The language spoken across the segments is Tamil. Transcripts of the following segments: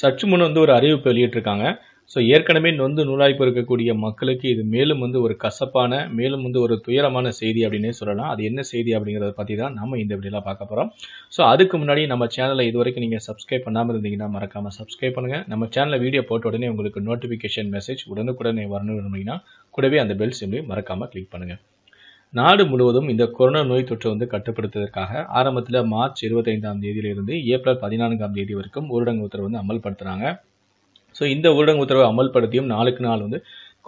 சற்று முன் வந்து ஒரு அறிவிப்பு வெளியிட்டிருக்காங்க ஸோ ஏற்கனவே நொந்து நூலாய்ப்பு இருக்கக்கூடிய மக்களுக்கு இது மேலும் வந்து ஒரு கசப்பான மேலும் வந்து ஒரு துயரமான செய்தி அப்படின்னே சொல்லலாம் அது என்ன செய்தி அப்படிங்கிறத பற்றி தான் நம்ம இந்த வீடியோவில் பார்க்க போகிறோம் ஸோ அதுக்கு முன்னாடி நம்ம சேனலை இது வரைக்கும் நீங்கள் சப்ஸ்கிரைப் பண்ணாமல் இருந்தீங்கன்னா மறக்காமல் சப்ஸ்கிரைப் பண்ணுங்கள் நம்ம சேனலில் வீடியோ போட்ட உடனே உங்களுக்கு நோட்டிஃபிகேஷன் மெசேஜ் உடனுக்குடனே வரணும்னு அப்படின்னா கூடவே அந்த பெல் சிம்லையும் மறக்காமல் கிளிக் பண்ணுங்கள் நாடு முழுவதும் இந்த கொரோனா நோய் தொற்றை வந்து கட்டுப்படுத்துவதற்காக ஆரம்பத்தில் மார்ச் இருபத்தைந்தாம் தேதியிலிருந்து ஏப்ரல் பதினான்காம் தேதி வரைக்கும் ஊரடங்கு உத்தரவு வந்து அமல்படுத்துகிறாங்க ஸோ இந்த ஊரடங்கு உத்தரவை அமல்படுத்தியும் நாளுக்கு நாள் வந்து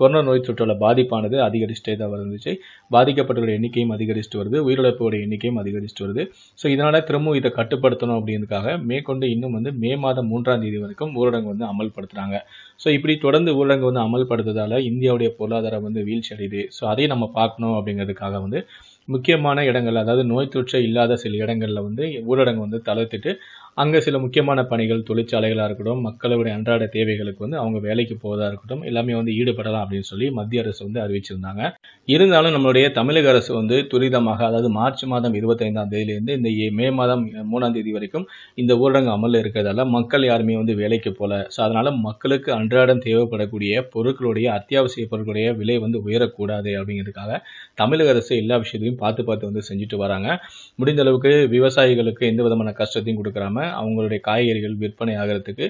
கொரோனா நோய் தொற்றோட பாதிப்பானது அதிகரிச்சுட்டே தான் வந்துச்சு பாதிக்கப்பட்டவருடைய எண்ணிக்கையும் அதிகரிச்சுட்டு வருது உயிரிழப்புடைய எண்ணிக்கையும் அதிகரிச்சுட்டு வருது ஸோ இதனால் திரும்பவும் இதை கட்டுப்படுத்தணும் அப்படின்றதுக்காக மேற்கொண்டு இன்னும் வந்து மே மாதம் மூன்றாம் தேதி வரைக்கும் ஊரடங்கு வந்து அமல்படுத்துகிறாங்க ஸோ இப்படி தொடர்ந்து ஊரடங்கு வந்து அமல்படுத்துறதால இந்தியாவுடைய பொருளாதாரம் வந்து வீழ்ச்சி அடையுது ஸோ அதையும் நம்ம பார்க்கணும் அப்படிங்கிறதுக்காக வந்து முக்கியமான இடங்கள் அதாவது நோய் தொற்று இல்லாத சில இடங்களில் வந்து ஊரடங்கு வந்து தளர்த்திட்டு அங்கே சில முக்கியமான பணிகள் தொழிற்சாலைகளாக இருக்கட்டும் மக்களுடைய அன்றாட தேவைகளுக்கு வந்து அவங்க வேலைக்கு போவதாக இருக்கட்டும் எல்லாமே வந்து ஈடுபடலாம் அப்படின்னு சொல்லி மத்திய அரசு வந்து அறிவிச்சிருந்தாங்க இருந்தாலும் நம்மளுடைய தமிழக அரசு வந்து துரிதமாக அதாவது மார்ச் மாதம் இருபத்தைந்தாம் தேதியிலேருந்து இந்த மே மாதம் மூணாம் தேதி வரைக்கும் இந்த ஊரடங்கு அமலில் இருக்கிறதால மக்கள் யாருமே வந்து வேலைக்கு போகல ஸோ அதனால் மக்களுக்கு அன்றாடம் தேவைப்படக்கூடிய பொருட்களுடைய அத்தியாவசிய பொருட்களுடைய விலை வந்து உயரக்கூடாது அப்படிங்கிறதுக்காக தமிழக அரசு எல்லா விஷயத்தையும் பார்த்து பார்த்து வந்து செஞ்சுட்டு வராங்க முடிந்த அளவுக்கு விவசாயிகளுக்கு எந்த விதமான கஷ்டத்தையும் கொடுக்குறாம இல்லாமல் அவங்களுடைய காய்கறிகள் விற்பனை ஆகிறதுக்கு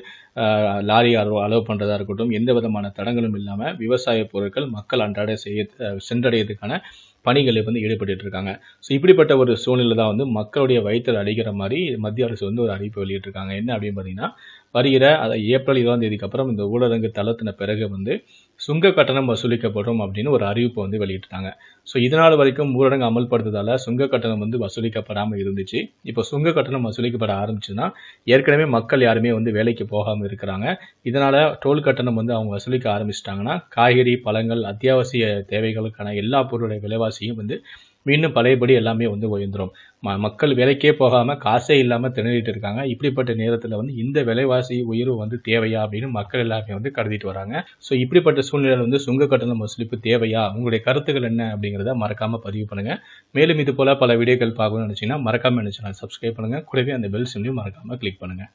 லாரி அளவு பண்ணுறதா இருக்கட்டும் எந்த விதமான தடங்களும் இல்லாமல் விவசாய பொருட்கள் மக்கள் அன்றாட செய்ய சென்றடையதுக்கான பணிகளில் வந்து ஈடுபட்டு இருக்காங்க ஸோ இப்படிப்பட்ட ஒரு சூழ்நிலை தான் வந்து மக்களுடைய வயிற்றில் அடிக்கிற மாதிரி மத்திய அரசு வந்து ஒரு அறிவிப்பு வெளியிட்டிருக்காங்க என்ன அப்படின்னு பார்த்தீங்கன்னா வருகிற அதை ஏப்ரல் இருபதாம் தேதிக்கு அப்புறம் இந்த ஊரடங்கு தளத்தின பிறகு வந்து சுங்க கட்டணம் வசூலிக்கப்படும் அப்படின்னு ஒரு அறிவிப்பை வந்து வெளியிட்டாங்க ஸோ இதனால் வரைக்கும் ஊரடங்கு அமல்படுத்ததால் சுங்க கட்டணம் வந்து வசூலிக்கப்படாமல் இருந்துச்சு இப்போ சுங்க கட்டணம் வசூலிக்கப்பட ஆரம்பிச்சுன்னா ஏற்கனவே மக்கள் யாருமே வந்து வேலைக்கு போகாமல் இருக்கிறாங்க இதனால் டோல் கட்டணம் வந்து அவங்க வசூலிக்க ஆரம்பிச்சிட்டாங்கன்னா காய்கறி பழங்கள் அத்தியாவசிய தேவைகளுக்கான எல்லா பொருளுடைய விலைவாசியும் வந்து மீண்டும் பழையபடி எல்லாமே வந்து உயர்ந்துடும் ம மக்கள் வேலைக்கே போகாமல் காசே இல்லாமல் திணறிட்டு இருக்காங்க இப்படிப்பட்ட நேரத்தில் வந்து இந்த விலைவாசி உயர்வு வந்து தேவையா அப்படின்னு மக்கள் எல்லாருமே வந்து கருதிட்டு வராங்க ஸோ இப்படிப்பட்ட சூழ்நிலையில் வந்து சுங்க கட்டணம் வசூலிப்பு தேவையா உங்களுடைய கருத்துக்கள் என்ன அப்படிங்கிறத மறக்காமல் பதிவு பண்ணுங்கள் மேலும் இது போல பல வீடியோக்கள் பார்க்கணும்னு நினைச்சீங்கன்னா மறக்காமல் நினைச்சுன்னா சப்ஸ்கிரைப் பண்ணுங்க கூடவே அந்த பெல் சிம்லையும் மறக்காமல் கிளிக் பண்ணுங்கள்